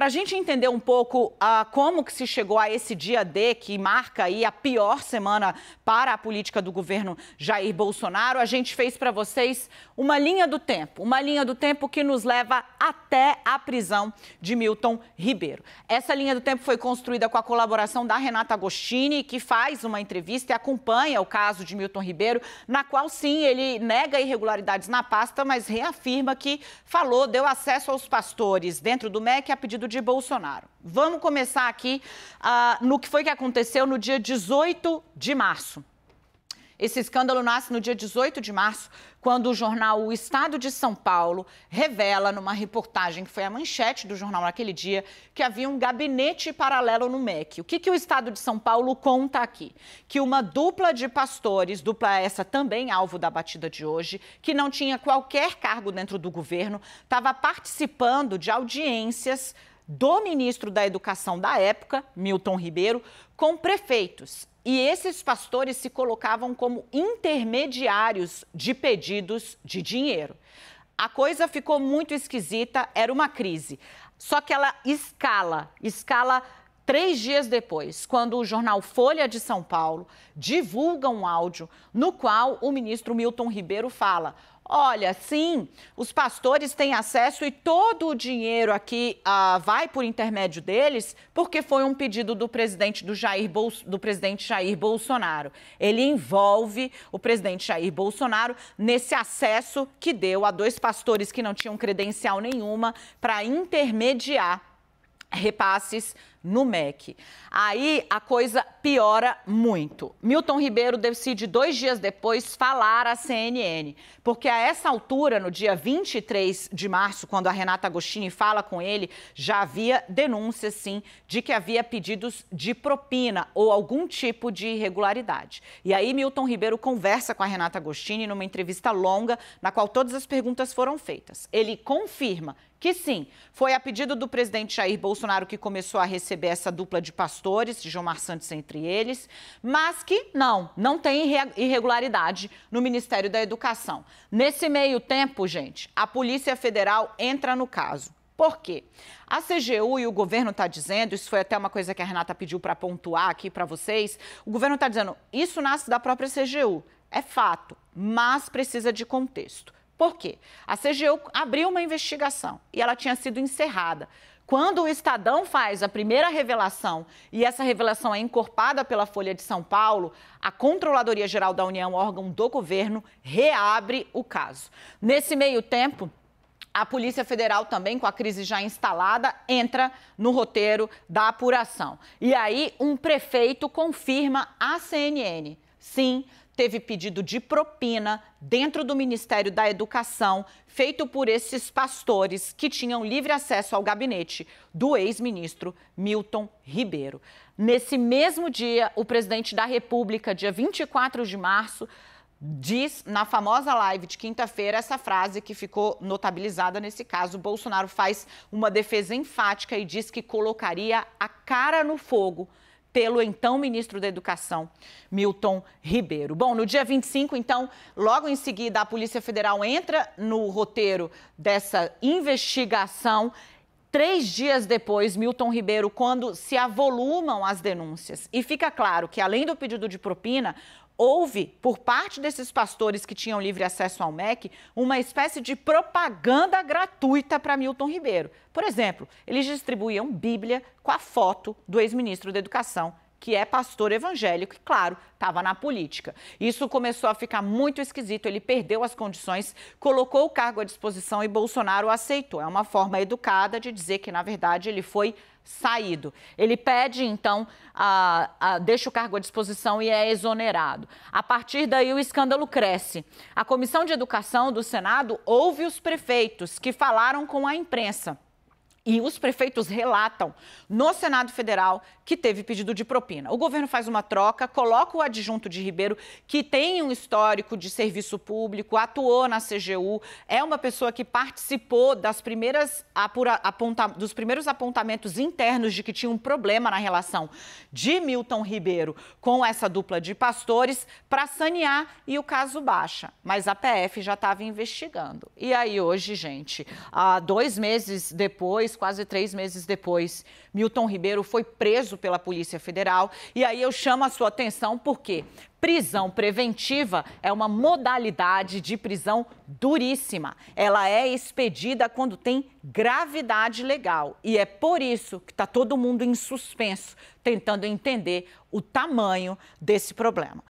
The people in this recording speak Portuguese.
Para a gente entender um pouco uh, como que se chegou a esse dia D, que marca aí a pior semana para a política do governo Jair Bolsonaro, a gente fez para vocês uma linha do tempo, uma linha do tempo que nos leva até a prisão de Milton Ribeiro. Essa linha do tempo foi construída com a colaboração da Renata Agostini, que faz uma entrevista e acompanha o caso de Milton Ribeiro, na qual sim, ele nega irregularidades na pasta, mas reafirma que falou, deu acesso aos pastores dentro do MEC a pedido de Bolsonaro. Vamos começar aqui uh, no que foi que aconteceu no dia 18 de março. Esse escândalo nasce no dia 18 de março, quando o jornal O Estado de São Paulo revela, numa reportagem que foi a manchete do jornal naquele dia, que havia um gabinete paralelo no MEC. O que, que o Estado de São Paulo conta aqui? Que uma dupla de pastores, dupla essa também alvo da batida de hoje, que não tinha qualquer cargo dentro do governo, estava participando de audiências do ministro da Educação da época, Milton Ribeiro, com prefeitos. E esses pastores se colocavam como intermediários de pedidos de dinheiro. A coisa ficou muito esquisita, era uma crise. Só que ela escala escala três dias depois, quando o jornal Folha de São Paulo divulga um áudio no qual o ministro Milton Ribeiro fala: Olha, sim, os pastores têm acesso e todo o dinheiro aqui ah, vai por intermédio deles, porque foi um pedido do presidente do Jair do presidente Jair Bolsonaro. Ele envolve o presidente Jair Bolsonaro nesse acesso que deu a dois pastores que não tinham credencial nenhuma para intermediar repasses no MEC. Aí a coisa piora muito. Milton Ribeiro decide dois dias depois falar à CNN, porque a essa altura, no dia 23 de março, quando a Renata Agostini fala com ele, já havia denúncias, sim, de que havia pedidos de propina ou algum tipo de irregularidade. E aí Milton Ribeiro conversa com a Renata Agostini numa entrevista longa, na qual todas as perguntas foram feitas. Ele confirma que sim, foi a pedido do presidente Jair Bolsonaro que começou a receber receber essa dupla de pastores, de Gilmar Santos entre eles, mas que não, não tem irregularidade no Ministério da Educação. Nesse meio tempo, gente, a Polícia Federal entra no caso. Por quê? A CGU e o governo está dizendo, isso foi até uma coisa que a Renata pediu para pontuar aqui para vocês, o governo está dizendo, isso nasce da própria CGU. É fato, mas precisa de contexto. Por quê? A CGU abriu uma investigação e ela tinha sido encerrada quando o Estadão faz a primeira revelação e essa revelação é encorpada pela Folha de São Paulo, a Controladoria Geral da União, órgão do governo, reabre o caso. Nesse meio tempo, a Polícia Federal também, com a crise já instalada, entra no roteiro da apuração. E aí, um prefeito confirma à CNN. Sim, teve pedido de propina dentro do Ministério da Educação, feito por esses pastores que tinham livre acesso ao gabinete do ex-ministro Milton Ribeiro. Nesse mesmo dia, o presidente da República, dia 24 de março, diz na famosa live de quinta-feira essa frase que ficou notabilizada nesse caso. Bolsonaro faz uma defesa enfática e diz que colocaria a cara no fogo pelo então ministro da Educação, Milton Ribeiro. Bom, no dia 25, então, logo em seguida, a Polícia Federal entra no roteiro dessa investigação. Três dias depois, Milton Ribeiro, quando se avolumam as denúncias e fica claro que, além do pedido de propina, houve, por parte desses pastores que tinham livre acesso ao MEC, uma espécie de propaganda gratuita para Milton Ribeiro. Por exemplo, eles distribuíam Bíblia com a foto do ex-ministro da Educação, que é pastor evangélico e, claro, estava na política. Isso começou a ficar muito esquisito, ele perdeu as condições, colocou o cargo à disposição e Bolsonaro aceitou. É uma forma educada de dizer que, na verdade, ele foi saído. Ele pede, então, a, a, deixa o cargo à disposição e é exonerado. A partir daí, o escândalo cresce. A Comissão de Educação do Senado ouve os prefeitos que falaram com a imprensa. E os prefeitos relatam no Senado Federal que teve pedido de propina. O governo faz uma troca, coloca o adjunto de Ribeiro, que tem um histórico de serviço público, atuou na CGU, é uma pessoa que participou das primeiras apura, aponta, dos primeiros apontamentos internos de que tinha um problema na relação de Milton Ribeiro com essa dupla de pastores para sanear e o caso baixa. Mas a PF já estava investigando. E aí, hoje, gente, há dois meses depois depois, quase três meses depois, Milton Ribeiro foi preso pela Polícia Federal. E aí eu chamo a sua atenção porque prisão preventiva é uma modalidade de prisão duríssima. Ela é expedida quando tem gravidade legal. E é por isso que está todo mundo em suspenso, tentando entender o tamanho desse problema.